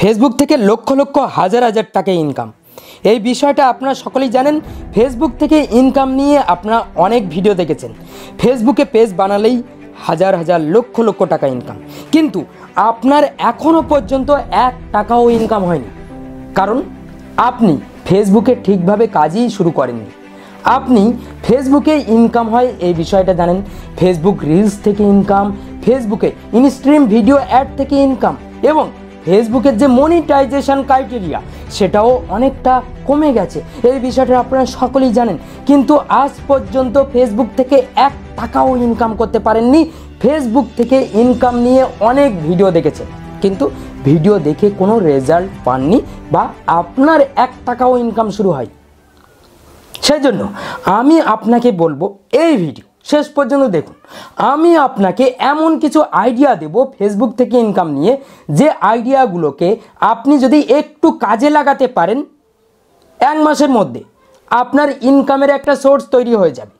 Facebook থেকে লক্ষ লক্ষ হাজার হাজার টাকা ইনকাম এই বিষয়টা আপনারা সকলেই জানেন ফেসবুক থেকে ইনকাম নিয়ে আপনারা অনেক ভিডিও দেখেছেন ফেসবুকে পেজ বানালেই হাজার হাজার লক্ষ লক্ষ টাকা ইনকাম কিন্তু আপনার এখনও পর্যন্ত এক টাকাও ইনকাম হয়নি কারণ আপনি ফেসবুকে ঠিকভাবে কাজই শুরু করেননি আপনি ফেসবুকে ইনকাম হয় এই বিষয়টা জানেন ফেসবুক রিলস থেকে ইনকাম ফেসবুকে ইনস্ট্রিম ভিডিও অ্যাড থেকে ইনকাম এবং ফেসবুকের যে মনিটাইজেশন ক্রাইটেরিয়া সেটাও অনেকটা কমে গেছে এই বিষয়টা আপনারা সকলেই জানেন কিন্তু আজ পর্যন্ত ফেসবুক থেকে এক টাকাও ইনকাম করতে পারেননি ফেসবুক থেকে ইনকাম নিয়ে অনেক ভিডিও দেখেছে কিন্তু ভিডিও দেখে কোনো রেজাল্ট পাননি বা আপনার এক টাকাও ইনকাম শুরু হয় সেই জন্য আমি আপনাকে বলবো এই ভিডিও শেষ পর্যন্ত দেখুন আমি আপনাকে এমন কিছু আইডিয়া দেব ফেসবুক থেকে ইনকাম নিয়ে যে আইডিয়াগুলোকে আপনি যদি একটু কাজে লাগাতে পারেন এক মাসের মধ্যে আপনার ইনকামের একটা সোর্স তৈরি হয়ে যাবে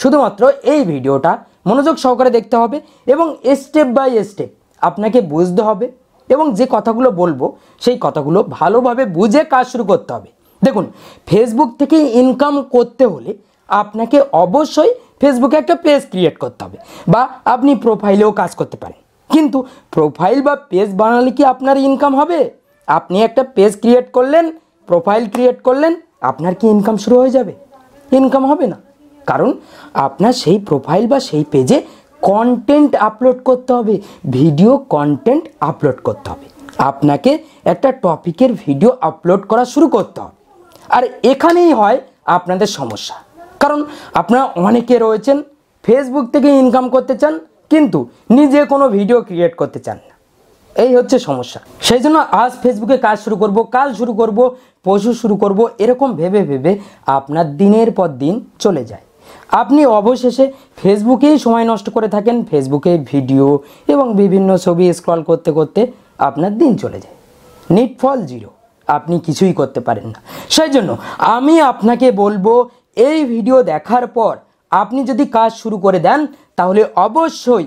শুধুমাত্র এই ভিডিওটা মনোযোগ সহকারে দেখতে হবে এবং স্টেপ বাই স্টেপ আপনাকে বুঝতে হবে এবং যে কথাগুলো বলবো সেই কথাগুলো ভালোভাবে বুঝে কাজ শুরু করতে হবে দেখুন ফেসবুক থেকে ইনকাম করতে হলে আপনাকে অবশ্যই ফেসবুকে একটা পেজ ক্রিয়েট করতে হবে বা আপনি প্রোফাইলেও কাজ করতে পারেন কিন্তু প্রোফাইল বা পেজ বানালে কি আপনার ইনকাম হবে আপনি একটা পেজ ক্রিয়েট করলেন প্রোফাইল ক্রিয়েট করলেন আপনার কি ইনকাম শুরু হয়ে যাবে ইনকাম হবে না কারণ আপনার সেই প্রোফাইল বা সেই পেজে কন্টেন্ট আপলোড করতে হবে ভিডিও কন্টেন্ট আপলোড করতে হবে আপনাকে একটা টপিকের ভিডিও আপলোড করা শুরু করতে হবে আর এখানেই হয় আপনাদের সমস্যা কারণ আপনারা অনেকে রয়েছেন ফেসবুক থেকে ইনকাম করতে চান কিন্তু নিজে কোনো ভিডিও ক্রিয়েট করতে চান না এই হচ্ছে সমস্যা সেই জন্য আজ ফেসবুকে কাজ শুরু করব কাল শুরু করব পশু শুরু করব এরকম ভেবে ভেবে আপনার দিনের পর দিন চলে যায় আপনি অবশেষে ফেসবুকেই সময় নষ্ট করে থাকেন ফেসবুকে ভিডিও এবং বিভিন্ন ছবি স্ক্রল করতে করতে আপনার দিন চলে যায় নিট ফল জিরো আপনি কিছুই করতে পারেন না সেই জন্য আমি আপনাকে বলবো এই ভিডিও দেখার পর আপনি যদি কাজ শুরু করে দেন তাহলে অবশ্যই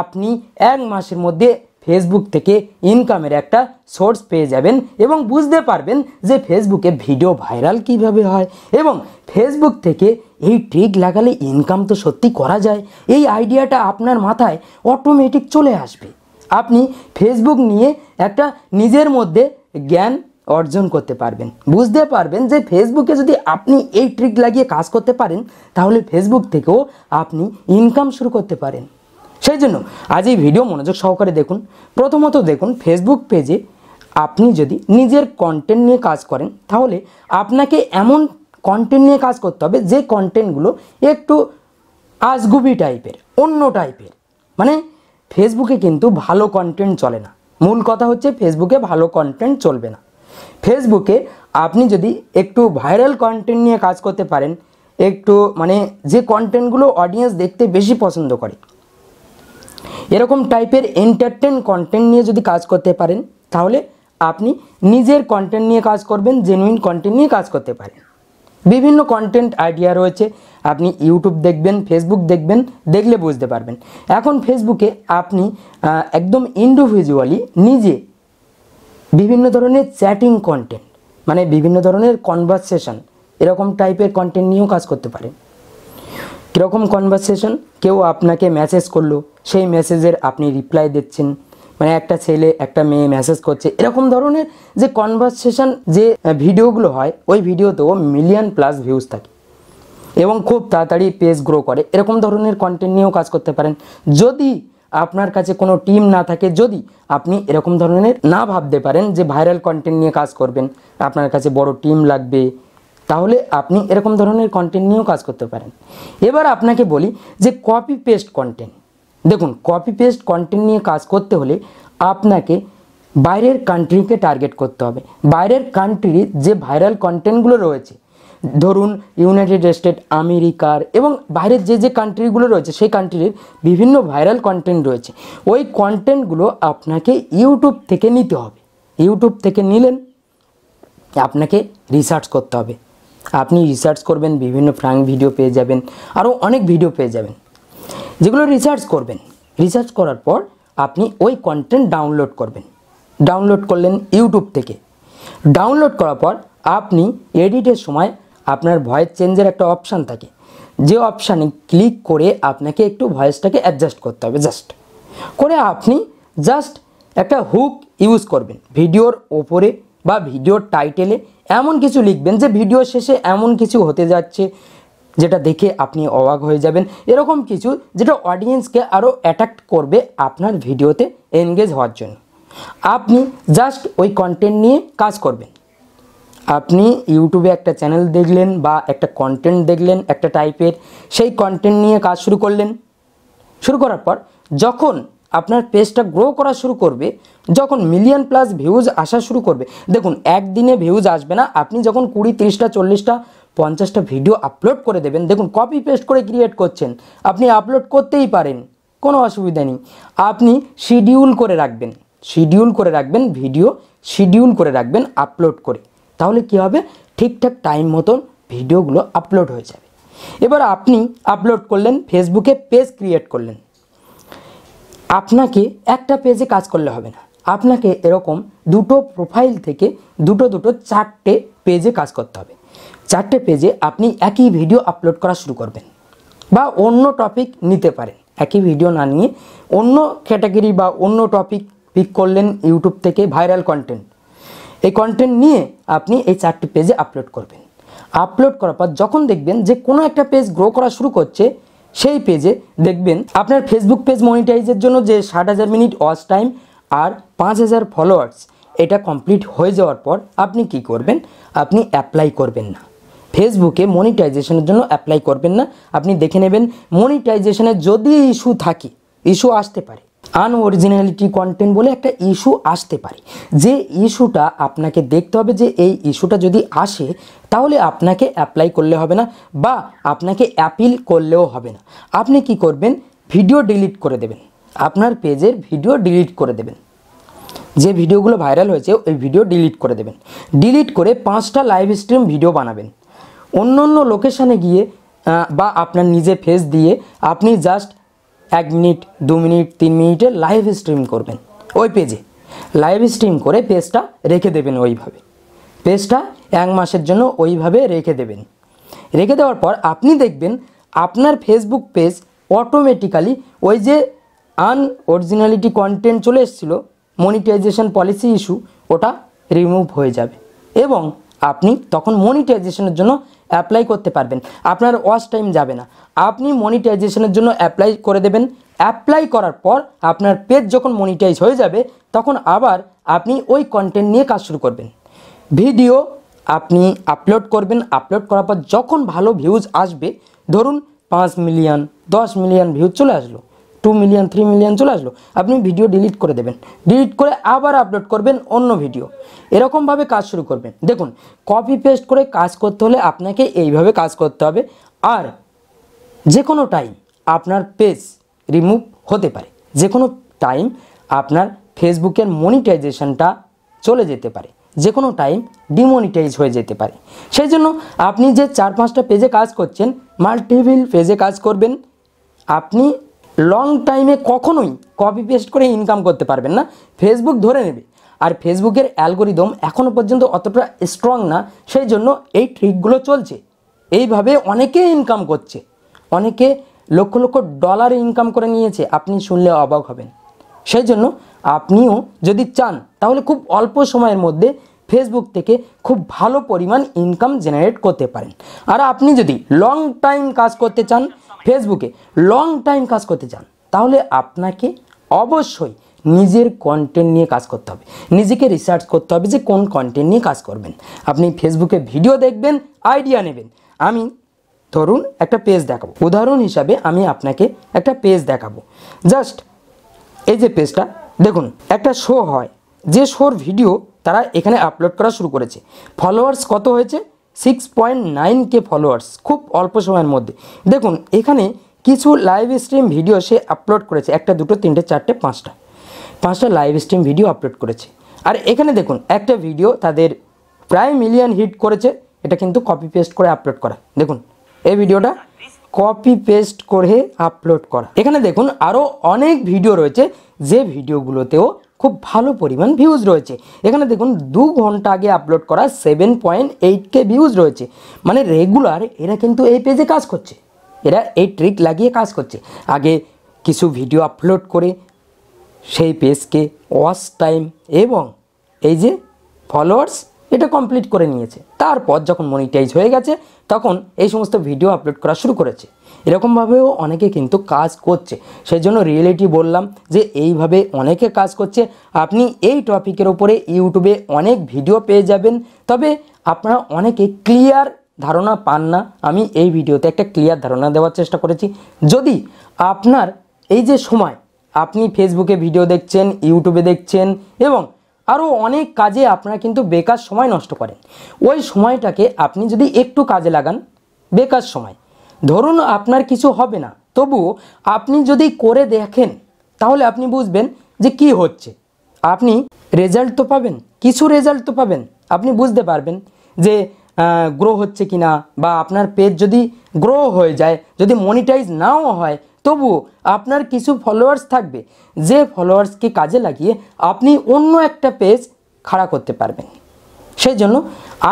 আপনি এক মাসের মধ্যে ফেসবুক থেকে ইনকামের একটা সোর্স পেয়ে যাবেন এবং বুঝতে পারবেন যে ফেসবুকে ভিডিও ভাইরাল কিভাবে হয় এবং ফেসবুক থেকে এই ট্রিক লাগালে ইনকাম তো সত্যি করা যায় এই আইডিয়াটা আপনার মাথায় অটোমেটিক চলে আসবে আপনি ফেসবুক নিয়ে একটা নিজের মধ্যে জ্ঞান অর্জন করতে পারবেন বুঝতে পারবেন যে ফেসবুকে যদি আপনি এই ট্রিক লাগিয়ে কাজ করতে পারেন তাহলে ফেসবুক থেকেও আপনি ইনকাম শুরু করতে পারেন সেই জন্য আজ এই ভিডিও মনোযোগ সহকারে দেখুন প্রথমত দেখুন ফেসবুক পেজে আপনি যদি নিজের কন্টেন্ট নিয়ে কাজ করেন তাহলে আপনাকে এমন কন্টেন্ট নিয়ে কাজ করতে হবে যে কন্টেন্টগুলো একটু আজগুবি টাইপের অন্য টাইপের মানে ফেসবুকে কিন্তু ভালো কন্টেন্ট চলে না মূল কথা হচ্ছে ফেসবুকে ভালো কন্টেন্ট চলবে না ফেসবুকে আপনি যদি একটু ভাইরাল কন্টেন্ট নিয়ে কাজ করতে পারেন একটু মানে যে কন্টেন্টগুলো অডিয়েন্স দেখতে বেশি পছন্দ করে এরকম টাইপের এন্টারটেন কন্টেন্ট নিয়ে যদি কাজ করতে পারেন তাহলে আপনি নিজের কন্টেন্ট নিয়ে কাজ করবেন জেনুইন কন্টেন্ট নিয়ে কাজ করতে পারেন বিভিন্ন কন্টেন্ট আইডিয়া রয়েছে আপনি ইউটিউব দেখবেন ফেসবুক দেখবেন দেখলে বুঝতে পারবেন এখন ফেসবুকে আপনি একদম ইন্ডিভিজুয়ালি নিজে বিভিন্ন ধরনের চ্যাটিং কন্টেন্ট মানে বিভিন্ন ধরনের কনভারসেশন এরকম টাইপের কন্টেন্ট নিয়েও কাজ করতে পারেন কীরকম কনভারসেশন কেউ আপনাকে মেসেজ করলো সেই মেসেজের আপনি রিপ্লাই দিচ্ছেন মানে একটা ছেলে একটা মেয়ে মেসেজ করছে এরকম ধরনের যে কনভারসেশন যে ভিডিওগুলো হয় ওই ভিডিওতেও মিলিয়ন প্লাস ভিউজ থাকে এবং খুব তাড়াতাড়ি পেজ গ্রো করে এরকম ধরনের কন্টেন্ট নিয়েও কাজ করতে পারেন যদি আপনার কাছে কোনো টিম না থাকে যদি আপনি এরকম ধরনের না ভাবতে পারেন যে ভাইরাল কন্টেন্ট নিয়ে কাজ করবেন আপনার কাছে বড় টিম লাগবে তাহলে আপনি এরকম ধরনের কন্টেন্ট নিয়েও কাজ করতে পারেন এবার আপনাকে বলি যে কপি পেস্ট কন্টেন্ট দেখুন কপি পেস্ট কন্টেন্ট নিয়ে কাজ করতে হলে আপনাকে বাইরের কান্ট্রিকে টার্গেট করতে হবে বাইরের কান্ট্রির যে ভাইরাল কন্টেন্টগুলো রয়েছে ধরুন ইউনাইটেড স্টেট আমেরিকার এবং বাইরের যে যে কান্ট্রিগুলো রয়েছে সেই কান্ট্রির বিভিন্ন ভাইরাল কন্টেন্ট রয়েছে ওই কন্টেন্টগুলো আপনাকে ইউটিউব থেকে নিতে হবে ইউটিউব থেকে নিলেন আপনাকে রিসার্চ করতে হবে আপনি রিসার্চ করবেন বিভিন্ন ফ্রাঙ্ক ভিডিও পেয়ে যাবেন আরও অনেক ভিডিও পেয়ে যাবেন যেগুলো রিসার্চ করবেন রিসার্চ করার পর আপনি ওই কন্টেন্ট ডাউনলোড করবেন ডাউনলোড করলেন ইউটিউব থেকে ডাউনলোড করার পর আপনি এডিটের সময় আপনার ভয়েস চেঞ্জের একটা অপশান থাকে যে অপশানে ক্লিক করে আপনাকে একটু ভয়েসটাকে অ্যাডজাস্ট করতে হবে জাস্ট করে আপনি জাস্ট একটা হুক ইউজ করবেন ভিডিওর ওপরে বা ভিডিওর টাইটেলে এমন কিছু লিখবেন যে ভিডিও শেষে এমন কিছু হতে যাচ্ছে যেটা দেখে আপনি অবাক হয়ে যাবেন এরকম কিছু যেটা অডিয়েন্সকে আরও অ্যাট্রাক্ট করবে আপনার ভিডিওতে এনগেজ হওয়ার জন্য আপনি জাস্ট ওই কন্টেন্ট নিয়ে কাজ করবেন আপনি ইউটিউবে একটা চ্যানেল দেখলেন বা একটা কন্টেন্ট দেখলেন একটা টাইপের সেই কন্টেন্ট নিয়ে কাজ শুরু করলেন শুরু করার পর যখন আপনার পেজটা গ্রো করা শুরু করবে যখন মিলিয়ন প্লাস ভিউজ আসা শুরু করবে দেখুন একদিনে ভিউজ আসবে না আপনি যখন কুড়ি তিরিশটা চল্লিশটা পঞ্চাশটা ভিডিও আপলোড করে দেবেন দেখুন কপি পেস্ট করে ক্রিয়েট করছেন আপনি আপলোড করতেই পারেন কোনো অসুবিধা নেই আপনি শিডিউল করে রাখবেন শিডিউল করে রাখবেন ভিডিও শিডিউল করে রাখবেন আপলোড করে তাহলে কি হবে ঠিকঠাক টাইম মতন ভিডিওগুলো আপলোড হয়ে যাবে এবার আপনি আপলোড করলেন ফেসবুকে পেজ ক্রিয়েট করলেন আপনাকে একটা পেজে কাজ করলে হবে না আপনাকে এরকম দুটো প্রোফাইল থেকে দুটো দুটো চারটে পেজে কাজ করতে হবে চারটে পেজে আপনি একই ভিডিও আপলোড করা শুরু করবেন বা অন্য টপিক নিতে পারেন একই ভিডিও না নিয়ে অন্য ক্যাটাগরি বা অন্য টপিক পিক করলেন ইউটিউব থেকে ভাইরাল কন্টেন্ট এই কন্টেন্ট নিয়ে আপনি এই চারটি পেজে আপলোড করবেন আপলোড করার পর যখন দেখবেন যে কোনো একটা পেজ গ্রো করা শুরু করছে সেই পেজে দেখবেন আপনার ফেসবুক পেজ মনিটাইজের জন্য যে ষাট হাজার মিনিট ওয়াচ টাইম আর পাঁচ হাজার ফলোয়ার্স এটা কমপ্লিট হয়ে যাওয়ার পর আপনি কি করবেন আপনি অ্যাপ্লাই করবেন না ফেসবুকে মনিটাইজেশনের জন্য অ্যাপ্লাই করবেন না আপনি দেখে নেবেন মনিটাইজেশনের যদি ইস্যু থাকে ইস্যু আসতে পারে আনঅরিজিনালিটি কন্টেন্ট বলে একটা ইস্যু আসতে পারে যে ইস্যুটা আপনাকে দেখতে হবে যে এই ইস্যুটা যদি আসে তাহলে আপনাকে অ্যাপ্লাই করলে হবে না বা আপনাকে অ্যাপিল করলেও হবে না আপনি কি করবেন ভিডিও ডিলিট করে দেবেন আপনার পেজের ভিডিও ডিলিট করে দেবেন যে ভিডিওগুলো ভাইরাল হয়েছে ওই ভিডিও ডিলিট করে দেবেন ডিলিট করে পাঁচটা লাইভ স্ট্রিম ভিডিও বানাবেন অন্য অন্য লোকেশানে গিয়ে বা আপনার নিজে ফেস দিয়ে আপনি জাস্ট এক মিনিট দু মিনিট তিন মিনিটে লাইভ স্ট্রিম করবেন ওই পেজে লাইভ স্ট্রিম করে পেজটা রেখে দেবেন ওইভাবে পেজটা এক মাসের জন্য ওইভাবে রেখে দেবেন রেখে দেওয়ার পর আপনি দেখবেন আপনার ফেসবুক পেজ অটোমেটিক্যালি ওই যে আন অরিজিনালিটি কন্টেন্ট চলে এসেছিলো মনিটাইজেশন পলিসি ইস্যু ওটা রিমুভ হয়ে যাবে এবং আপনি তখন মনিটাইজেশনের জন্য অ্যাপ্লাই করতে পারবেন আপনার ওয়াশ টাইম যাবে না আপনি মনিটাইজেশনের জন্য অ্যাপ্লাই করে দেবেন অ্যাপ্লাই করার পর আপনার পেজ যখন মনিটাইজ হয়ে যাবে তখন আবার আপনি ওই কন্টেন্ট নিয়ে কাজ শুরু করবেন ভিডিও আপনি আপলোড করবেন আপলোড করার পর যখন ভালো ভিউজ আসবে ধরুন পাঁচ মিলিয়ন দশ মিলিয়ন ভিউজ চলে আসলো টু মিলিয়ন থ্রি মিলিয়ন চলে আসলো আপনি ভিডিও ডিলিট করে দেবেন ডিলিট করে আবার আপলোড করবেন অন্য ভিডিও এরকমভাবে কাজ শুরু করবেন দেখুন কপি পেস্ট করে কাজ করতে হলে আপনাকে এইভাবে কাজ করতে হবে আর যে কোনো টাইম আপনার পেজ রিমুভ হতে পারে যে কোনো টাইম আপনার ফেসবুকের মনিটাইজেশনটা চলে যেতে পারে যে কোনো টাইম ডিমনিটাইজ হয়ে যেতে পারে সেই জন্য আপনি যে চার পাঁচটা পেজে কাজ করছেন মাল্টিভিল পেজে কাজ করবেন আপনি লং টাইমে কখনোই কপি পেস্ট করে ইনকাম করতে পারবেন না ফেসবুক ধরে নেবে আর ফেসবুকের অ্যালগোরিদম এখনও পর্যন্ত অতটা স্ট্রং না সেই জন্য এই ট্রিকগুলো চলছে এইভাবে অনেকে ইনকাম করছে অনেকে লক্ষ লক্ষ ডলার ইনকাম করে নিয়েছে আপনি শুনলে অবাক হবেন সেই জন্য আপনিও যদি চান তাহলে খুব অল্প সময়ের মধ্যে ফেসবুক থেকে খুব ভালো পরিমাণ ইনকাম জেনারেট করতে পারেন আর আপনি যদি লং টাইম কাজ করতে চান ফেসবুকে লং টাইম কাজ করতে চান তাহলে আপনাকে অবশ্যই নিজের কন্টেন্ট নিয়ে কাজ করতে হবে নিজেকে রিসার্চ করতে হবে যে কোন কন্টেন্ট নিয়ে কাজ করবেন আপনি ফেসবুকে ভিডিও দেখবেন আইডিয়া নেবেন আমি ধরুন একটা পেজ দেখাবো উদাহরণ হিসাবে আমি আপনাকে একটা পেজ দেখাবো জাস্ট এই যে পেজটা দেখুন একটা শো হয় যে শোর ভিডিও তারা এখানে আপলোড করা শুরু করেছে ফলোয়ার্স কত হয়েছে six point nine K followers খুব অল্প সময়ের মধ্যে দেখুন এখানে কিছু লাইভ স্ট্রিম ভিডিও সে আপলোড করেছে একটা দুটো তিনটে চারটে পাঁচটা পাঁচটা লাইভ স্ট্রিম ভিডিও আপলোড করেছে আর এখানে দেখুন একটা ভিডিও তাদের প্রায় মিলিয়ন হিট করেছে এটা কিন্তু কপি পেস্ট করে আপলোড করা দেখুন এই ভিডিওটা কপি পেস্ট করে আপলোড করা এখানে দেখুন আরও অনেক ভিডিও রয়েছে যে ভিডিওগুলোতেও খুব ভালো পরিমাণ ভিউজ রয়েছে এখানে দেখুন দু ঘন্টা আগে আপলোড করা সেভেন পয়েন্ট কে ভিউজ রয়েছে মানে রেগুলার এরা কিন্তু এই পেজে কাজ করছে এরা এই ট্রিক লাগিয়ে কাজ করছে আগে কিছু ভিডিও আপলোড করে সেই পেজকে ওয়াশ টাইম এবং এই যে ফলোয়ার্স এটা কমপ্লিট করে নিয়েছে তারপর যখন মনিটাইজ হয়ে গেছে তখন এই সমস্ত ভিডিও আপলোড করা শুরু করেছে এরকমভাবেও অনেকে কিন্তু কাজ করছে সেই জন্য রিয়েলিটি বললাম যে এইভাবে অনেকে কাজ করছে আপনি এই টপিকের ওপরে ইউটিউবে অনেক ভিডিও পেয়ে যাবেন তবে আপনারা অনেকে ক্লিয়ার ধারণা পান না আমি এই ভিডিওতে একটা ক্লিয়ার ধারণা দেওয়ার চেষ্টা করেছি যদি আপনার এই যে সময় আপনি ফেসবুকে ভিডিও দেখছেন ইউটিউবে দেখছেন এবং আরও অনেক কাজে আপনারা কিন্তু বেকার সময় নষ্ট করেন ওই সময়টাকে আপনি যদি একটু কাজে লাগান বেকার সময় ধরুন আপনার কিছু হবে না তবুও আপনি যদি করে দেখেন তাহলে আপনি বুঝবেন যে কি হচ্ছে আপনি রেজাল্ট তো পাবেন কিছু রেজাল্ট তো পাবেন আপনি বুঝতে পারবেন যে গ্রো হচ্ছে কি না বা আপনার পেজ যদি গ্রো হয়ে যায় যদি মনিটাইজ নাও হয় তবুও আপনার কিছু ফলোয়ার্স থাকবে যে ফলোয়ার্সকে কাজে লাগিয়ে আপনি অন্য একটা পেজ খাড়া করতে পারবেন সেই জন্য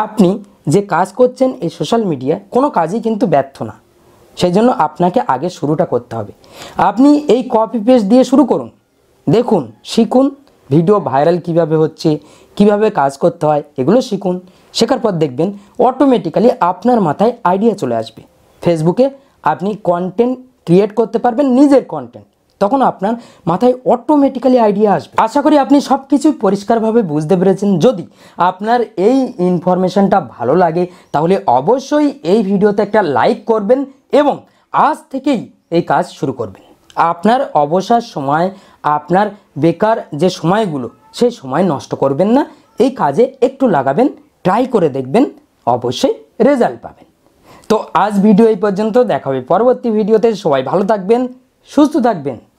আপনি যে কাজ করছেন এই সোশ্যাল মিডিয়ায় কোনো কাজই কিন্তু ব্যর্থ না সেই জন্য আপনাকে আগে শুরুটা করতে হবে আপনি এই কপি পেস্ট দিয়ে শুরু করুন দেখুন শিখুন ভিডিও ভাইরাল কিভাবে হচ্ছে কিভাবে কাজ করতে হয় এগুলো শিখুন শেখার পর দেখবেন অটোমেটিক্যালি আপনার মাথায় আইডিয়া চলে আসবে ফেসবুকে আপনি কন্টেন্ট ক্রিয়েট করতে পারবেন নিজের কন্টেন্ট তখন আপনার মাথায় অটোমেটিক্যালি আইডিয়া আসবে আশা করি আপনি সব কিছু পরিষ্কারভাবে বুঝতে পেরেছেন যদি আপনার এই ইনফরমেশনটা ভালো লাগে তাহলে অবশ্যই এই ভিডিওতে একটা লাইক করবেন এবং আজ থেকেই এই কাজ শুরু করবেন আপনার অবসর সময় আপনার বেকার যে সময়গুলো সেই সময় নষ্ট করবেন না এই কাজে একটু লাগাবেন ট্রাই করে দেখবেন অবশ্যই রেজাল্ট পাবেন তো আজ ভিডিও এই পর্যন্ত দেখাবে পরবর্তী ভিডিওতে সবাই ভালো থাকবেন সুস্থ থাকবেন